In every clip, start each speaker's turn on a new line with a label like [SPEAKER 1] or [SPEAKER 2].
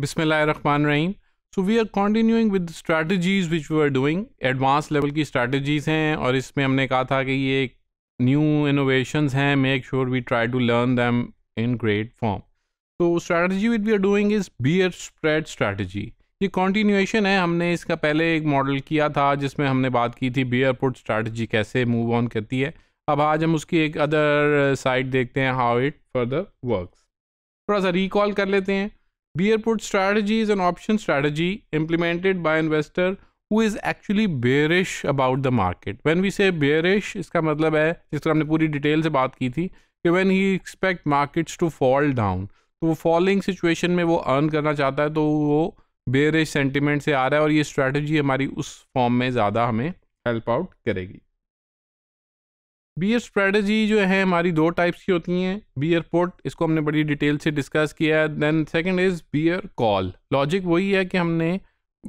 [SPEAKER 1] बिसमिल्ल रहमान रहीम so we are continuing with strategies which we are doing advance level की strategies हैं और इसमें हमने कहा था कि ये न्यू इनोवेशंस हैं make sure we try to learn them in great form तो strategy which we are doing is bear spread strategy ये कॉन्टीन्यूएशन है हमने इसका पहले एक मॉडल किया था जिसमें हमने बात की थी बियर पुट स्ट्रैटेजी कैसे मूव ऑन करती है अब आज हम उसकी एक अदर साइड देखते हैं हाउ इट फर्दर वर्क थोड़ा सा रिकॉल कर लेते हैं Bear put strategy is an option strategy implemented by investor who is actually bearish about the market. When we say bearish, इसका मतलब है जिस तरह हमने पूरी डिटेल से बात की थी कि when he expect markets to fall down, तो वो falling situation में वो earn करना चाहता है तो वो बेरिश सेंटिमेंट से आ रहा है और ये स्ट्रैटेजी हमारी उस फॉर्म में ज़्यादा हमें हेल्प आउट करेगी बियर स्ट्रेटजी जो है हमारी दो टाइप्स की होती हैं बियर पोर्ट इसको हमने बड़ी डिटेल से डिस्कस किया है then second is bear call logic वही है कि हमने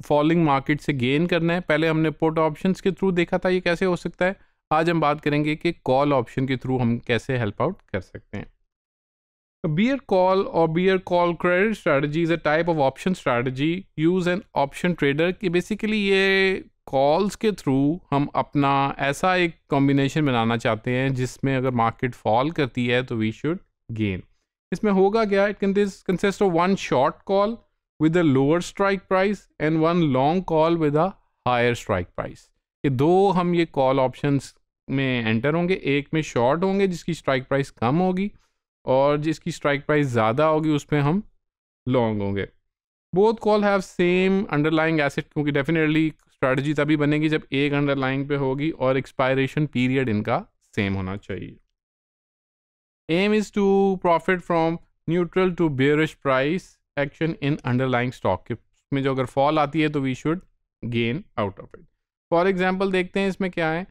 [SPEAKER 1] फॉलिंग मार्केट से गेन करना है पहले हमने पोर्ट ऑप्शंस के थ्रू देखा था ये कैसे हो सकता है आज हम बात करेंगे कि कॉल ऑप्शन के थ्रू हम कैसे हेल्प आउट कर सकते हैं बियर कॉल और bear call credit strategy is a type of option strategy use an option trader कि बेसिकली ये कॉल्स के थ्रू हम अपना ऐसा एक कॉम्बिनेशन बनाना चाहते हैं जिसमें अगर मार्केट फॉल करती है तो वी शुड गेन इसमें होगा क्या it can consist of one short call with a lower strike price and one long call with a higher strike price ये दो हम ये कॉल ऑप्शंस में एंटर होंगे एक में शॉर्ट होंगे जिसकी स्ट्राइक प्राइस कम होगी और जिसकी स्ट्राइक प्राइस ज़्यादा होगी उस पर हम लॉन्ग होंगे both call have same underlying asset क्योंकि डेफिनेटली स्ट्रैटेजी तभी बनेगी जब एक अंडरलाइंग पे होगी और एक्सपायरेशन पीरियड इनका सेम होना चाहिए aim is to profit from neutral to bearish price action in underlying stock के में जो अगर फॉल आती है तो we should gain out of it for example देखते हैं इसमें क्या है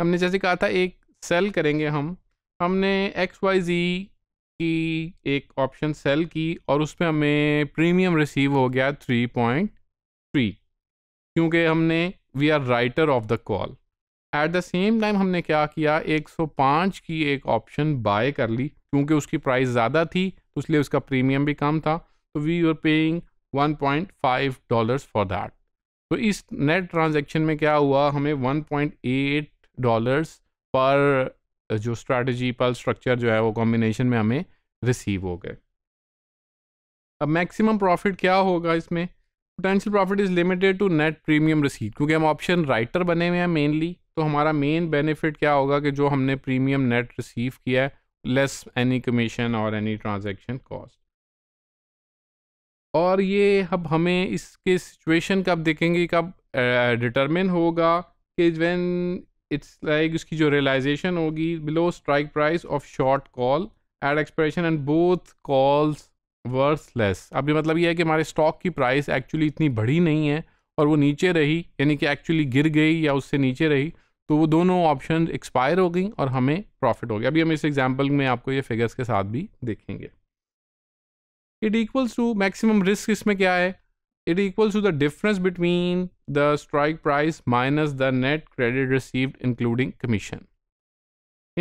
[SPEAKER 1] हमने जैसे कहा था एक सेल करेंगे हम हमने एक्स वाई जी की एक ऑप्शन सेल की और उसमें हमें प्रीमियम रिसीव हो गया थ्री पॉइंट थ्री क्योंकि हमने we are writer of the call at the same time हमने क्या किया 105 की एक ऑप्शन बाय कर ली क्योंकि उसकी प्राइस ज़्यादा थी तो इसलिए उसका प्रीमियम भी कम था तो we are paying 1.5 dollars for that तो इस नेट ट्रांजैक्शन में क्या हुआ हमें 1.8 डॉलर्स पर जो स्ट्रेटजी पर स्ट्रक्चर जो है वो कॉम्बिनेशन में हमें रिसीव हो गए अब मैक्सिमम प्रॉफिट क्या होगा इसमें potential profit is limited to net premium receipt क्योंकि हम ऑप्शन राइटर बने हुए हैं मेनली तो हमारा मेन बेनिफिट क्या होगा कि जो हमने प्रीमियम नेट रिसीव किया है लेस एनी कमीशन और एनी ट्रांजेक्शन कॉस्ट और ये अब हमें इसके सिचुएशन कब देखेंगे कब डिटरमिन uh, होगा कि व्हेन इट्स लाइक उसकी जो रियलाइजेशन होगी below strike price of short call at expiration and both calls worthless अभी मतलब ये है कि हमारे स्टॉक की प्राइस एक्चुअली इतनी बढ़ी नहीं है और वो नीचे रही यानी कि एक्चुअली गिर गई या उससे नीचे रही तो वो दोनों ऑप्शन एक्सपायर हो गई और हमें प्रॉफिट हो गया अभी हम इस एग्जाम्पल में आपको ये फिगर्स के साथ भी देखेंगे it equals to maximum risk इसमें क्या है it equals to the difference between the strike price minus the net credit received including commission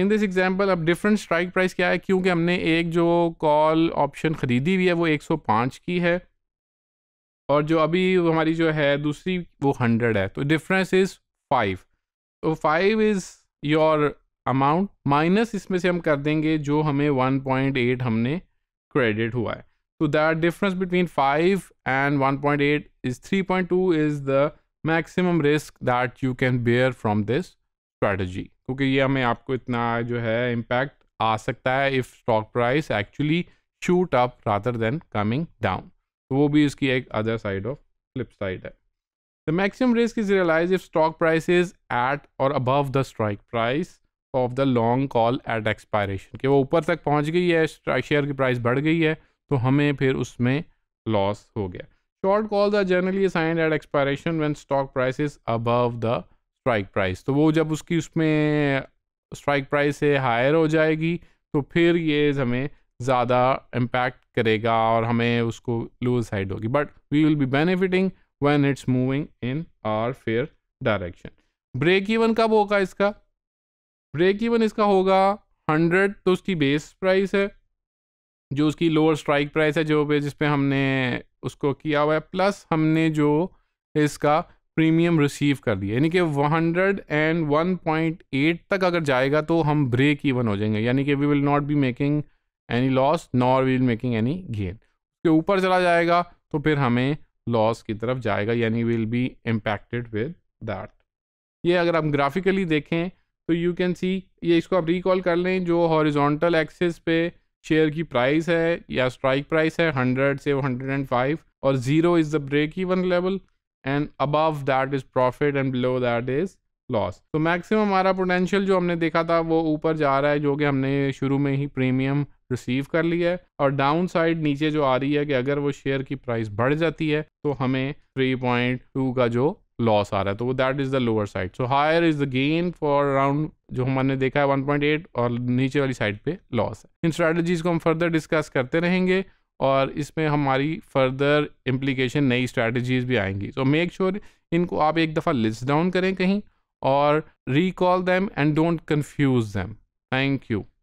[SPEAKER 1] in this example अब डिफरेंट स्ट्राइक प्राइस क्या है क्योंकि हमने एक जो कॉल ऑप्शन ख़रीदी हुई है वो 105 की है और जो अभी हमारी जो है दूसरी वो 100 है तो डिफरेंस इज़ फाइव तो five is your amount minus इसमें से हम कर देंगे जो हमें 1.8 हमने क्रेडिट हुआ है तो that difference between five and 1.8 is two is the maximum risk that you can bear from this strategy क्योंकि ये हमें आपको इतना जो है इम्पैक्ट आ सकता है if stock price actually shoot up rather than coming down तो वो भी इसकी एक other side of flip side है the maximum risk is realise if stock price is at or above the strike price of the long call at expiration कि वो ऊपर तक पहुंच गई है शेयर की प्राइस बढ़ गई है तो हमें फिर उसमें लॉस हो गया short calls are generally assigned at expiration when stock price is above the strike price तो वो जब उसकी उसमें स्ट्राइक प्राइस से हायर हो जाएगी तो फिर ये हमें ज़्यादा इम्पैक्ट करेगा और हमें उसको लूज साइड होगी but we will be benefiting when it's moving in our fair direction break even कब होगा इसका ब्रेक इवन इसका होगा हंड्रेड तो उसकी बेस प्राइस है जो उसकी लोअर स्ट्राइक प्राइस है जो पे जिसपे हमने उसको किया हुआ है प्लस हमने जो इसका प्रीमियम रिसीव कर लिया यानी कि one hundred and one point eight तक अगर जाएगा तो हम ब्रेक इवन हो जाएंगे यानी कि we will not be making any loss nor we will making any gain उसके ऊपर चला जाएगा तो फिर हमें लॉस की तरफ जाएगा यानी will be impacted with that ये अगर आप ग्राफिकली देखें तो यू कैन सी ये इसको आप रिकॉल कर लें जो हॉरिजॉन्टल एक्सिस पे शेयर की प्राइस है या स्ट्राइक प्राइस है हंड्रेड से हंड्रेड एंड फाइव और zero is the break even level and above that is profit and below that is loss तो मैक्सिमम हमारा पोटेंशियल जो हमने देखा था वो ऊपर जा रहा है जो कि हमने शुरू में ही प्रीमियम रिसीव कर लिया है और डाउन साइड नीचे जो आ रही है कि अगर वो शेयर की प्राइस बढ़ जाती है तो हमें थ्री पॉइंट टू का जो लॉस आ रहा है तो वो that is the lower side so higher is the gain for around जो हमने देखा है 1.8 और नीचे वाली साइड पे लॉस है इन स्ट्रेटेजीज को हम फर्दर डिस्कस करते रहेंगे और इसमें हमारी फर्दर इम्प्लीकेशन नई स्ट्रेटजीज भी आएंगी सो मेक श्योर इनको आप एक दफ़ा लिस्ट डाउन करें कहीं और recall them and don't confuse them thank you